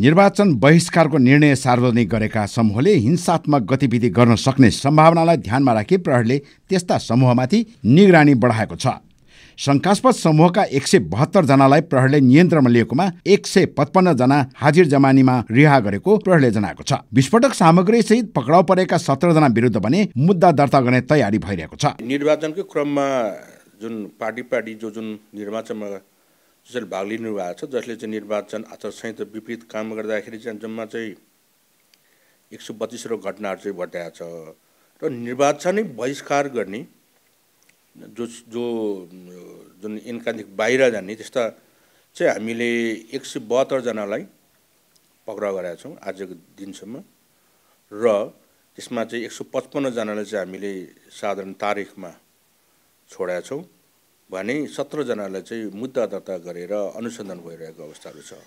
निर्वाचन बहिष्कारको निर्णय सार्वजनिक गरेका समूहले हिंसात्मक गतिविधि गर्न सक्ने सम्भावनालाई ध्यानमा राखी प्रहरले त्यस्ता समूहमाथि निगरानी बढाएको छ शङ्कास्पद समूहका एक सय बहत्तरजनालाई प्रहरले नियन्त्रणमा लिएकोमा एक सय पचपन्नजना हाजिर जमानीमा रिहा गरेको प्रहरले जनाएको छ विस्फोटक सामग्री सहित पक्राउ परेका सत्रजना विरुद्ध भने मुद्दा दर्ता गर्ने तयारी भइरहेको छ निर्वाचनको क्रममा जुन पार्टी पार्टी जो जुन निर्वाचनमा जसले भाग भएको छ जसले चाहिँ निर्वाचन आचार संहिता विपरीत काम गर्दाखेरि चाहिँ जम्मा चाहिँ एक सय बत्तिसवटा घटनाहरू चाहिँ घटाएको छ र निर्वाचनै बहिष्कार गर्ने जो जो जुन इन्कादेखि बाहिर जाने त्यस्ता चाहिँ हामीले एक सय बहत्तरजनालाई पक्राउ गरेका छौँ आजको दिनसम्म र त्यसमा चाहिँ एक सय पचपन्नजनालाई चाहिँ हामीले साधारण तारिखमा छोडेका छौँ भने सत्रजनालाई चाहिँ मुद्दा दर्ता गरेर अनुसन्धान भइरहेको अवस्थाहरू छ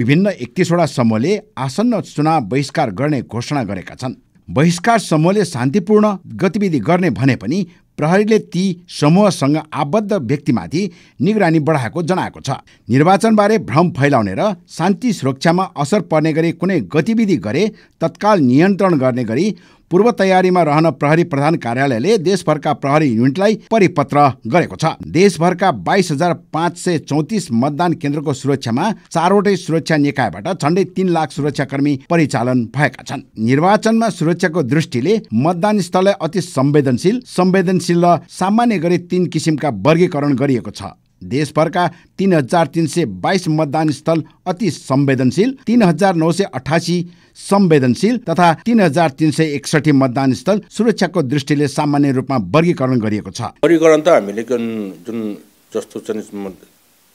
विभिन्न एकतिसवटा समूहले आसन्न चुनाव बहिष्कार गर्ने घोषणा गरेका छन् बहिष्कार समूहले शान्तिपूर्ण गतिविधि गर्ने भने पनि प्रहरीले ती समूहसँग आबद्ध व्यक्तिमाथि निगरानी बढाएको जनाएको छ निर्वाचनबारे भ्रम फैलाउने र शान्ति सुरक्षामा असर पर्ने गरी कुनै गतिविधि गरे तत्काल नियन्त्रण गर्ने गरी पूर्व तयारीमा रहन प्रहरी प्रधान कार्यालयले देशभरका प्रहरी युनिटलाई परिपत्र गरेको छ देशभरका बाइस हजार पाँच सय चौतिस मतदान केन्द्रको सुरक्षामा चारवटै सुरक्षा निकायबाट झन्डै तीन लाख सुरक्षाकर्मी परिचालन भएका छन् निर्वाचनमा सुरक्षाको दृष्टिले मतदान स्थललाई अति संवेदनशील संवेदनशील र सामान्य गरी तीन किसिमका वर्गीकरण गरिएको छ देशभरका तिन हजार तिन सय बाइस मतदान स्थल अति संवेदनशील तिन हजार नौ सय अठासी संवेदनशील तथा तिन हजार तिन सय एकसठी मतदान स्थल सुरक्षाको दृष्टिले सामान्य रूपमा वर्गीकरण गरिएको छ वर्गीकरण त हामीले जुन जस्तो चाहिँ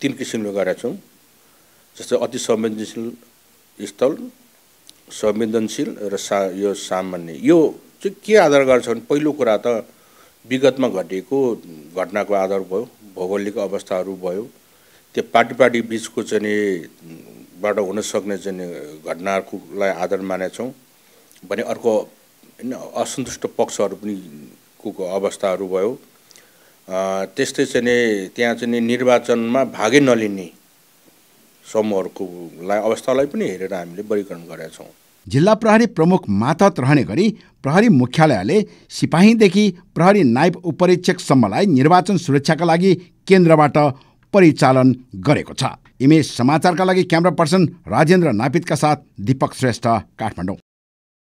तिन किसिमले गरेका छौँ जस्तै अति संवेदनशील स्थल संवेदनशील र सा यो सामान्य यो चाहिँ के आधार गर्छ भने पहिलो कुरा त विगतमा घटेको घटनाको आधार भयो भौगोलिक अवस्थाहरू भयो त्यो पार्टी पार्टी बिचको चाहिँ बाट हुन सक्ने चाहिँ घटनाहरूलाई आधार मानेछौँ भने अर्को होइन असन्तुष्ट पक्षहरू पनि को अवस्थाहरू भयो त्यस्तै चाहिँ त्यहाँ चाहिँ निर्वाचनमा भागै नलिने समूहहरूकोलाई अवस्थालाई पनि हेरेर हामीले वर्गीकरण गरेका छौँ जिल्ला प्रहरी प्रमुख मातहत रहने गरी प्रहरी मुख्यालयले सिपाहीदेखि प्रहरी नायब उपरीक्षकसम्मलाई निर्वाचन सुरक्षाका लागि केन्द्रबाट परिचालन गरेको छ इमेज समाचारका लागि क्यामरा पर्सन राजेन्द्र नापितका साथ दीपक श्रेष्ठ काठमाडौँ